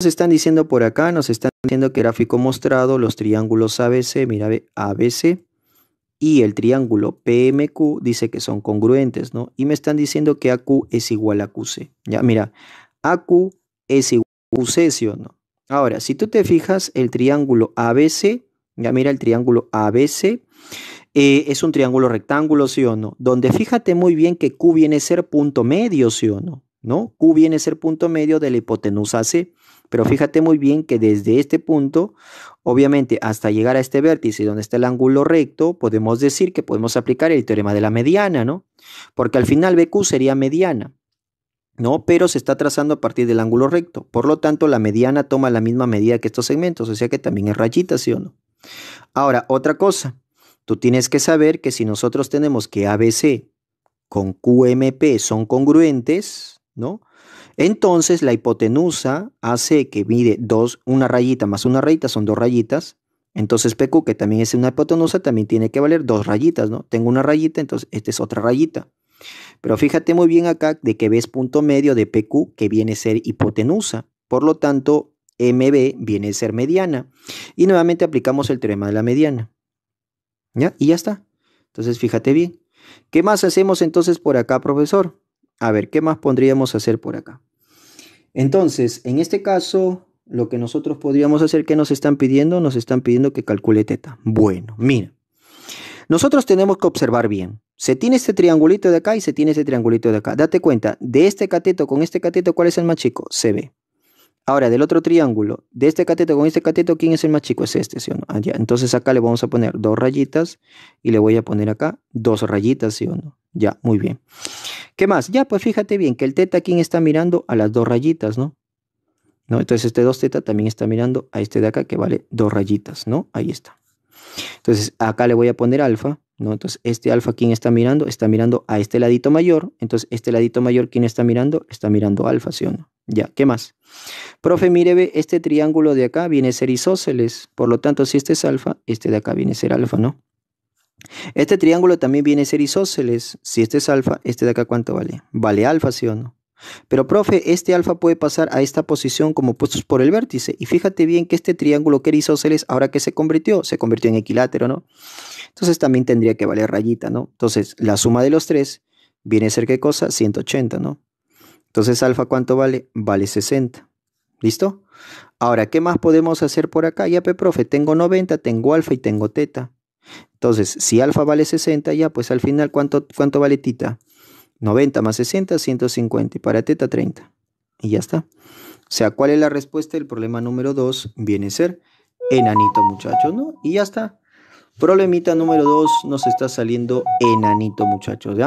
Nos están diciendo por acá, nos están diciendo que gráfico mostrado, los triángulos ABC, mira, ABC y el triángulo PMQ dice que son congruentes, ¿no? Y me están diciendo que AQ es igual a QC. Ya, mira, AQ es igual a QC, ¿sí o no? Ahora, si tú te fijas, el triángulo ABC, ya mira, el triángulo ABC eh, es un triángulo rectángulo, ¿sí o no? Donde fíjate muy bien que Q viene a ser punto medio, ¿sí o no? ¿No? Q viene a ser punto medio de la hipotenusa C. Pero fíjate muy bien que desde este punto, obviamente hasta llegar a este vértice donde está el ángulo recto, podemos decir que podemos aplicar el teorema de la mediana, ¿no? Porque al final BQ sería mediana, ¿no? Pero se está trazando a partir del ángulo recto. Por lo tanto, la mediana toma la misma medida que estos segmentos, o sea que también es rayita, ¿sí o no? Ahora, otra cosa. Tú tienes que saber que si nosotros tenemos que ABC con QMP son congruentes, ¿no? Entonces la hipotenusa hace que mide dos, una rayita más una rayita, son dos rayitas. Entonces PQ, que también es una hipotenusa, también tiene que valer dos rayitas, ¿no? Tengo una rayita, entonces esta es otra rayita. Pero fíjate muy bien acá de que ves punto medio de PQ, que viene a ser hipotenusa. Por lo tanto, MB viene a ser mediana. Y nuevamente aplicamos el teorema de la mediana. ¿Ya? Y ya está. Entonces, fíjate bien. ¿Qué más hacemos entonces por acá, profesor? A ver, ¿qué más podríamos hacer por acá? Entonces, en este caso, lo que nosotros podríamos hacer, ¿qué nos están pidiendo? Nos están pidiendo que calcule teta. Bueno, mira. Nosotros tenemos que observar bien. Se tiene este triangulito de acá y se tiene este triangulito de acá. Date cuenta, de este cateto con este cateto, ¿cuál es el más chico? Se ve. Ahora, del otro triángulo, de este cateto con este cateto, ¿quién es el más chico? Es este, ¿sí o no? Allá. Entonces acá le vamos a poner dos rayitas y le voy a poner acá dos rayitas, ¿sí o no? Ya, muy bien. ¿Qué más? Ya, pues fíjate bien que el teta quién está mirando a las dos rayitas, ¿no? ¿No? Entonces este 2 teta también está mirando a este de acá que vale dos rayitas, ¿no? Ahí está. Entonces acá le voy a poner alfa, ¿no? Entonces este alfa quién está mirando? Está mirando a este ladito mayor. Entonces este ladito mayor quién está mirando? Está mirando alfa, ¿sí o no? Ya, ¿qué más? Profe, mire, ve, este triángulo de acá viene a ser isósceles. Por lo tanto, si este es alfa, este de acá viene a ser alfa, ¿no? Este triángulo también viene a ser isósceles. Si este es alfa, este de acá cuánto vale? Vale alfa, ¿sí o no? Pero profe, este alfa puede pasar a esta posición como puestos por el vértice. Y fíjate bien que este triángulo que era isósceles, ahora que se convirtió, se convirtió en equilátero, ¿no? Entonces también tendría que valer rayita, ¿no? Entonces la suma de los tres viene a ser qué cosa? 180, ¿no? Entonces alfa cuánto vale? Vale 60. ¿Listo? Ahora, ¿qué más podemos hacer por acá? Ya, profe, tengo 90, tengo alfa y tengo teta. Entonces, si alfa vale 60, ya pues al final, ¿cuánto, cuánto vale tita? 90 más 60, 150 y para teta 30. Y ya está. O sea, ¿cuál es la respuesta? del problema número 2 viene a ser enanito, muchachos, ¿no? Y ya está. Problemita número 2 nos está saliendo enanito, muchachos, ¿ya?